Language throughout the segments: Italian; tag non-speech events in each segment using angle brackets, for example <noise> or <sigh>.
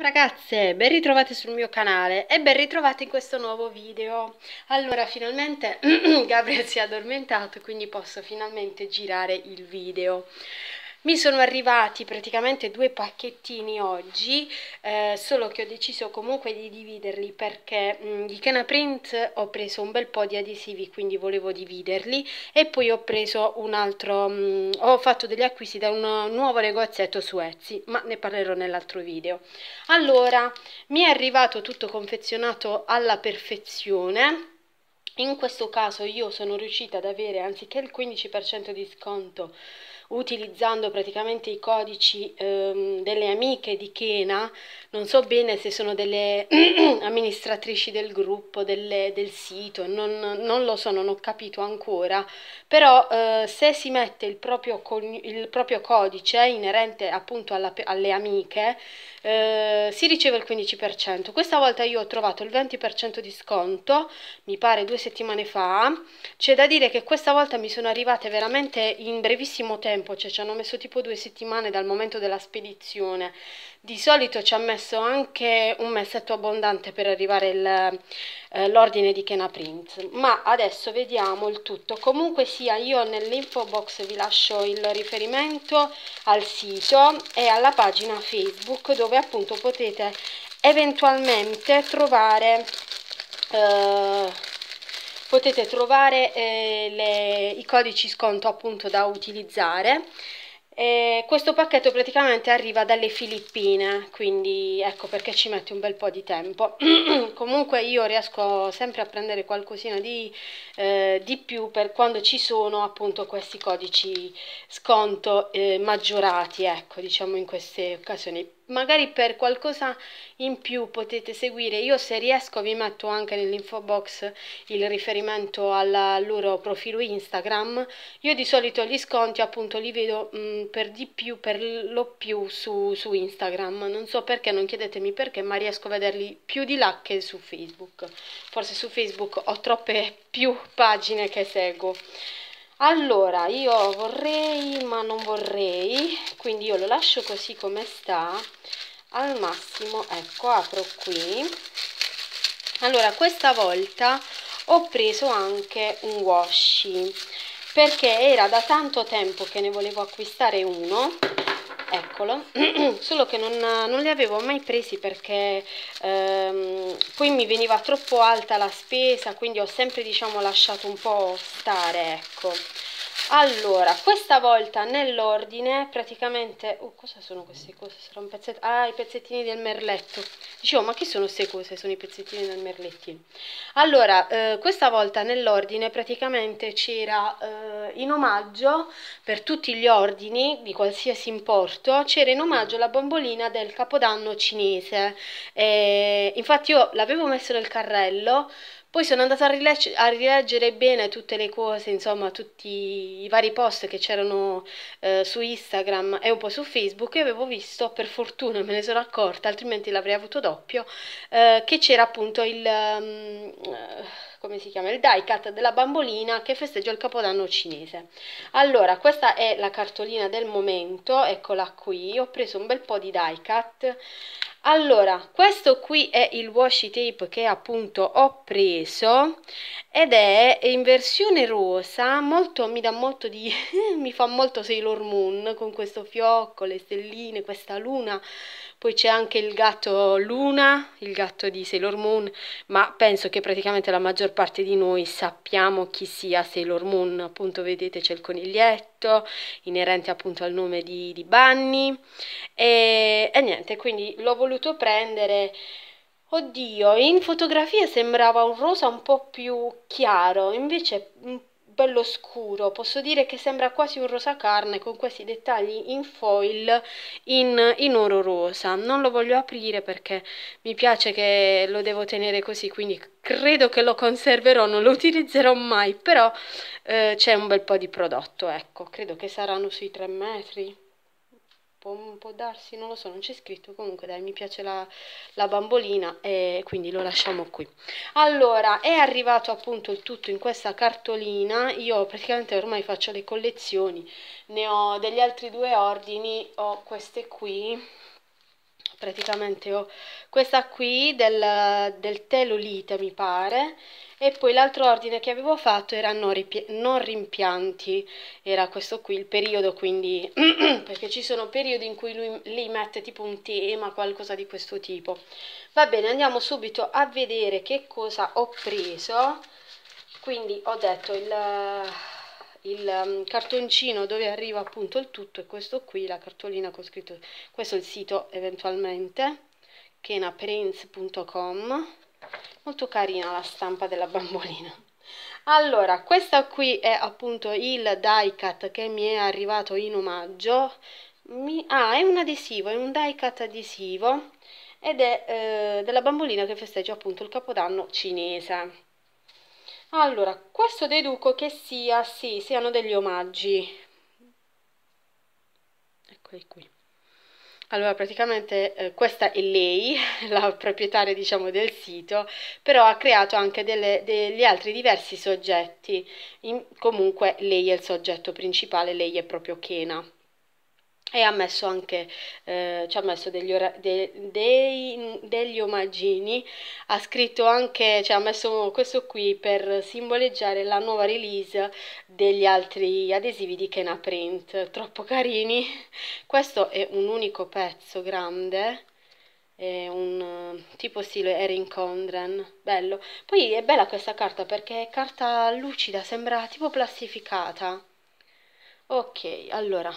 ragazze, ben ritrovate sul mio canale e ben ritrovate in questo nuovo video. Allora, finalmente <clears throat> Gabriel si è addormentato, quindi posso finalmente girare il video. Mi sono arrivati praticamente due pacchettini oggi, eh, solo che ho deciso comunque di dividerli perché mh, mm, di Kena Print ho preso un bel po' di adesivi, quindi volevo dividerli e poi ho preso un altro, mh, mm, ho fatto degli acquisti da un nuovo negozietto su Etsy, ma ne parlerò nell'altro video. Allora, mi è arrivato tutto confezionato alla perfezione. In questo caso io sono riuscita ad avere anziché il 15% di sconto utilizzando praticamente i codici ehm, delle amiche di Kena, non so bene se sono delle <clears throat> amministratrici del gruppo, delle, del sito, non, non, lo so, non ho capito ancora, però eh, se si mette il proprio, il proprio codice inerente appunto alla, alle amiche, eh, si riceve il 15%. Questa volta io ho trovato il 20% di sconto, mi pare due settimane fa, c'è da dire che questa volta mi sono arrivate veramente in brevissimo tempo tempo, cioè ci hanno messo tipo due settimane dal momento della spedizione. Di solito ci ha messo anche un messetto abbondante per arrivare eh, l'ordine eh, di Kena Print, ma adesso vediamo il tutto. Comunque sia, io nell'info box vi lascio il riferimento al sito e alla pagina Facebook dove appunto potete eventualmente trovare... Eh, potete trovare eh, le, i codici sconto appunto da utilizzare e questo pacchetto praticamente arriva dalle Filippine quindi ecco perché ci mette un bel po' di tempo <clears throat> comunque io riesco sempre a prendere qualcosina di, eh, di più per quando ci sono appunto questi codici sconto eh, maggiorati ecco diciamo in queste occasioni magari per qualcosa in più potete seguire. Io se riesco vi metto anche nell'info box il riferimento al loro profilo Instagram. Io di solito gli sconti appunto li vedo mh, mm, per di più, per lo più su, su Instagram. Non so perché, non chiedetemi perché, ma riesco a vederli più di là che su Facebook. Forse su Facebook ho troppe più pagine che seguo allora io vorrei ma non vorrei quindi io lo lascio così come sta al massimo ecco apro qui allora questa volta ho preso anche un washi perché era da tanto tempo che ne volevo acquistare uno eccolo, <clears throat> solo che non, non, li avevo mai presi perché ehm, poi mi veniva troppo alta la spesa, quindi ho sempre diciamo lasciato un po' stare, ecco allora questa volta nell'ordine praticamente oh, cosa sono queste cose Sono un pezzetto ah i pezzettini del merletto dicevo ma che sono queste cose sono i pezzettini del merlettino allora eh, questa volta nell'ordine praticamente c'era eh, in omaggio per tutti gli ordini di qualsiasi importo c'era in omaggio la bombolina del capodanno cinese eh, infatti io l'avevo messo nel carrello poi sono andata a, rilegge, a rileggere bene tutte le cose, insomma, tutti i vari post che c'erano eh, su Instagram e un po' su Facebook e avevo visto, per fortuna me ne sono accorta, altrimenti l'avrei avuto doppio, eh, che c'era appunto il... Um, come si chiama, il die-cut della bambolina che festeggia il capodanno cinese. Allora, questa è la cartolina del momento, eccola qui, ho preso un bel po' di die-cut. Allora, questo qui è il washi tape che appunto ho preso ed è in versione rosa, molto, mi dà molto di... <laughs> mi fa molto Sailor Moon con questo fiocco, le stelline, questa luna poi c'è anche il gatto Luna, il gatto di Sailor Moon, ma penso che praticamente la maggior parte di noi sappiamo chi sia Sailor Moon, appunto vedete c'è il coniglietto, inerente appunto al nome di, di Bunny, e, e niente, quindi l'ho voluto prendere... Oddio, in fotografia sembrava un rosa un po' più chiaro, invece un bello scuro, posso dire che sembra quasi un rosa carne con questi dettagli in foil in, in oro rosa. Non lo voglio aprire perché mi piace che lo devo tenere così, quindi credo che lo conserverò, non lo utilizzerò mai, però eh, c'è un bel po' di prodotto, ecco, credo che saranno sui 3 metri può, può, darsi, non lo so, non c'è scritto, comunque dai, mi piace la, la bambolina e quindi lo lasciamo qui. Allora, è arrivato appunto il tutto in questa cartolina, io praticamente ormai faccio le collezioni, ne ho degli altri due ordini, ho queste qui, praticamente ho oh, questa qui del, del telolite mi pare e poi l'altro ordine che avevo fatto era non, non, rimpianti era questo qui il periodo quindi <clears throat> perché ci sono periodi in cui lui lì mette tipo un tema qualcosa di questo tipo va bene andiamo subito a vedere che cosa ho preso quindi ho detto il il ehm, cartoncino dove arriva appunto il tutto è questo qui, la cartolina con scritto, questo è il sito eventualmente, kenaprince.com, molto carina la stampa della bambolina. Allora, questa qui è appunto il die cut che mi è arrivato in omaggio, mi, ah è un adesivo, è un die cut adesivo ed è eh, della bambolina che festeggia appunto il capodanno cinese allora, questo deduco che sia, sì, siano degli omaggi. Eccoli qui. Allora, praticamente eh, questa è lei, <laughs> la proprietaria diciamo del sito, però ha creato anche delle, degli altri diversi soggetti. In, comunque lei è il soggetto principale, lei è proprio Kena e ha messo anche, eh, ci ha messo degli, de dei, degli omaggini, ha scritto anche, cioè ha messo questo qui per simboleggiare la nuova release degli altri adesivi di Kena Print, troppo carini. <laughs> Questo è un unico pezzo grande, è un tipo stile Erin Condren, bello. Poi è bella questa carta perché è carta lucida, sembra tipo plastificata. Ok, allora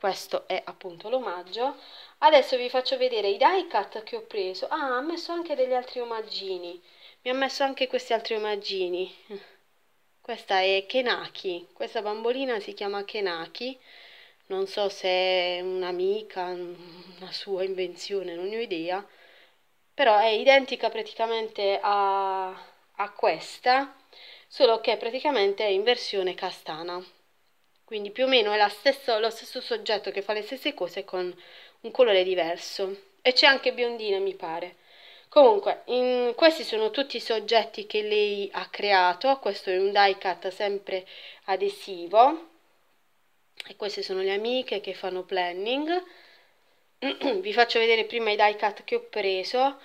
questo è appunto l'omaggio adesso vi faccio vedere i die cut che ho preso ah ha messo anche degli altri omaggini mi ha messo anche questi altri omaggini questa è Kenaki questa bambolina si chiama Kenaki non so se è un'amica una sua invenzione non ne ho idea però è identica praticamente a, a questa solo che praticamente è in versione castana quindi più o meno è stessa, lo stesso soggetto che fa le stesse cose con un colore diverso e c'è anche biondina mi pare comunque in, questi sono tutti i soggetti che lei ha creato questo è un die cut sempre adesivo e queste sono le amiche che fanno planning <clears throat> vi faccio vedere prima i die cut che ho preso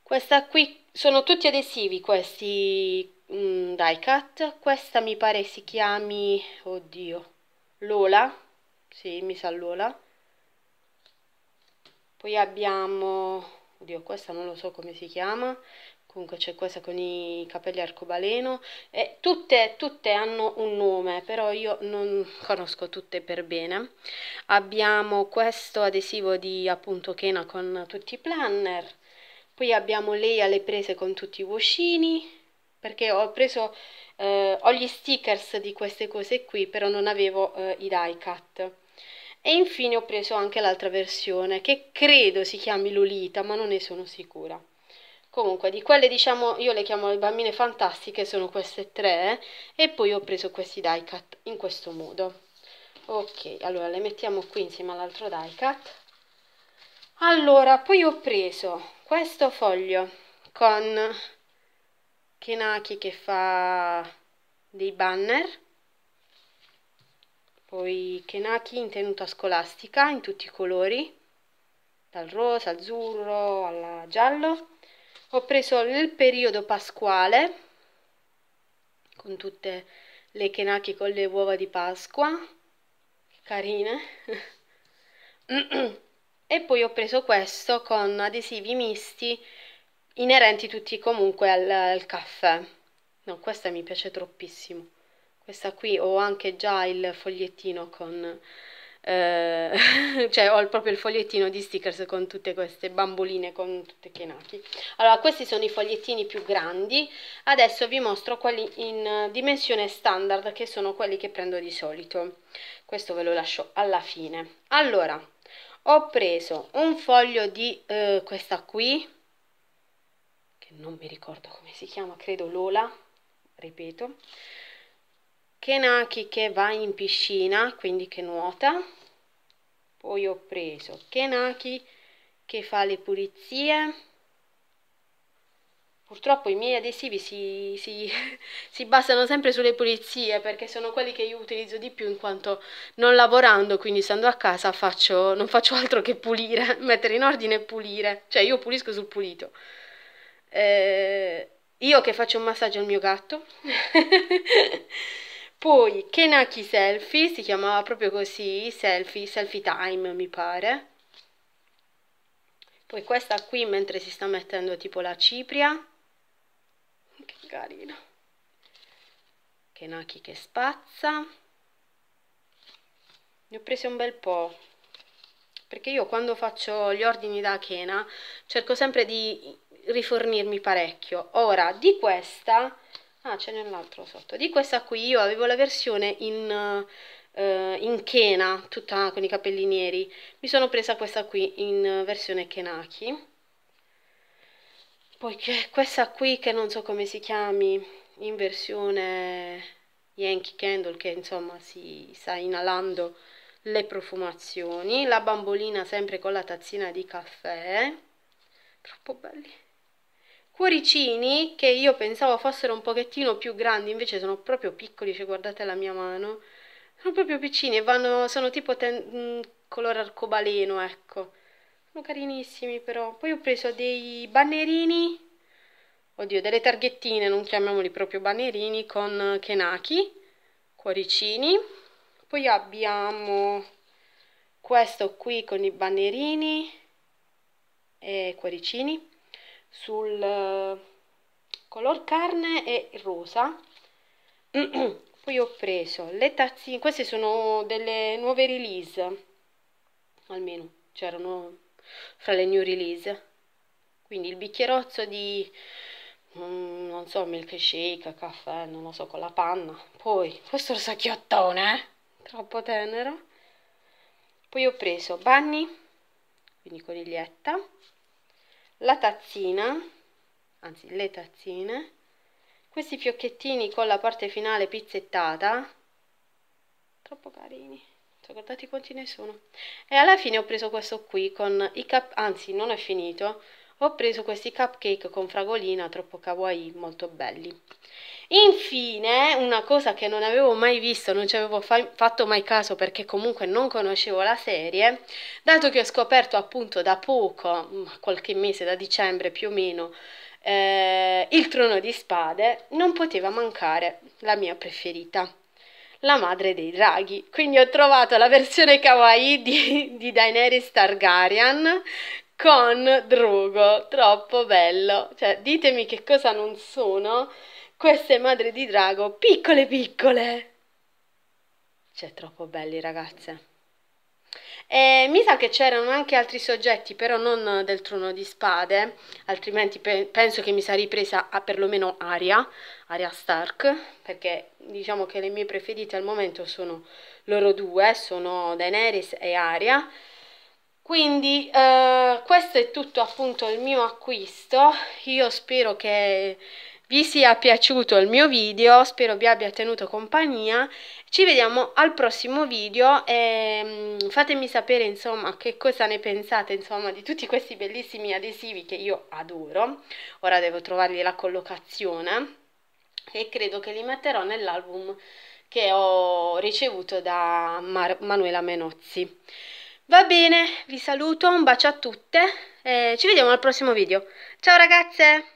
questa qui sono tutti adesivi questi mh, mm, die cut questa mi pare si chiami oddio Lola, sì, mi sa Lola. Poi abbiamo, oddio, questa non lo so come si chiama, comunque c'è questa con i capelli arcobaleno. E tutte, tutte hanno un nome, però io non conosco tutte per bene. Abbiamo questo adesivo di appunto Kena con tutti i planner. Poi abbiamo lei alle prese con tutti i vocini, perché ho preso eh, ho gli stickers di queste cose qui, però non avevo eh, i die cut. E infine ho preso anche l'altra versione, che credo si chiami Lolita, ma non ne sono sicura. Comunque, di quelle diciamo, io le chiamo le bambine fantastiche, sono queste tre, e poi ho preso questi die cut in questo modo. Ok, allora le mettiamo qui insieme all'altro die cut. Allora, poi ho preso questo foglio con Kenaki che fa dei banner, poi Kenaki in tenuta scolastica in tutti i colori, dal rosa, azzurro al giallo. Ho preso nel periodo pasquale, con tutte le Kenaki con le uova di Pasqua, carine. e poi ho preso questo con adesivi misti inerenti tutti comunque al, al caffè. No, questa mi piace troppissimo. Questa qui ho anche già il fogliettino con... Eh, <laughs> cioè ho proprio il fogliettino di stickers con tutte queste bamboline, con tutte chenaki. Allora, questi sono i fogliettini più grandi. Adesso vi mostro quelli in dimensione standard, che sono quelli che prendo di solito. Questo ve lo lascio alla fine. Allora, ho preso un foglio di eh, questa qui, che non mi ricordo come si chiama, credo Lola ripeto, Kenaki che va in piscina, quindi che nuota, poi ho preso Kenaki che fa le pulizie, purtroppo i miei adesivi si, si, <laughs> si basano sempre sulle pulizie perché sono quelli che io utilizzo di più in quanto non lavorando, quindi stando a casa faccio, non faccio altro che pulire, <laughs> mettere in ordine e pulire, cioè io pulisco sul pulito. Eh, io che faccio un massaggio al mio gatto. <laughs> Poi Kenaki Selfie, si chiamava proprio così, selfie, selfie time mi pare. Poi questa qui mentre si sta mettendo tipo la cipria. Che carino. Kenaki che spazza. Ne ho prese un bel po'. Perché io quando faccio gli ordini da Kena cerco sempre di rifornirmi parecchio. Ora, di questa... Ah, c'è nell'altro sotto. Di questa qui io avevo la versione in, eh, in Kena, tutta con i capelli neri. Mi sono presa questa qui in versione Kenaki. Poiché questa qui, che non so come si chiami, in versione Yankee Candle, che insomma si sta inalando le profumazioni. La bambolina sempre con la tazzina di caffè. Troppo belli cuoricini che io pensavo fossero un pochettino più grandi, invece sono proprio piccoli, cioè guardate la mia mano, sono proprio piccini e vanno, sono tipo ten, mm, colore arcobaleno, ecco. Sono carinissimi però. Poi ho preso dei bannerini, oddio, delle targhettine, non chiamiamoli proprio bannerini, con eh, Kenaki, cuoricini. Poi abbiamo questo qui con i bannerini e cuoricini sul eh, color carne e rosa <clears throat> poi ho preso le tazzine queste sono delle nuove release almeno c'erano fra le new release quindi il bicchierozzo di mm, non so milkshake caffè non lo so con la panna poi questo sacchiottone eh? troppo tenero poi ho preso bunny quindi coniglietta la tazzina, anzi le tazzine, questi fiocchettini con la parte finale pizzettata, troppo carini, guardate quanti ne sono, e alla fine ho preso questo qui con i cap, anzi non è finito, ho preso questi cupcake con fragolina troppo kawaii, molto belli. Infine, una cosa che non avevo mai visto, non ci avevo fa fatto mai caso perché comunque non conoscevo la serie, dato che ho scoperto appunto da poco, mm, qualche mese, da dicembre più o meno, eh, il trono di spade, non poteva mancare la mia preferita, la madre dei draghi. Quindi ho trovato la versione kawaii di, di Daenerys Targaryen, con Drugo, troppo bello. Cioè, ditemi che cosa non sono queste madri di drago, piccole piccole. Cioè, troppo belli, ragazze. E mi sa che c'erano anche altri soggetti, però non del trono di spade, altrimenti pe penso che mi sarei presa a perlomeno Aria, Aria Stark, perché diciamo che le mie preferite al momento sono loro due, sono Daenerys e Aria quindi eh, questo è tutto appunto il mio acquisto io spero che vi sia piaciuto il mio video spero vi abbia tenuto compagnia ci vediamo al prossimo video e mm, fatemi sapere insomma che cosa ne pensate insomma di tutti questi bellissimi adesivi che io adoro ora devo trovargli la collocazione e credo che li metterò nell'album che ho ricevuto da Mar Manuela Menozzi Va bene, vi saluto, un bacio a tutte e ci vediamo al prossimo video. Ciao ragazze!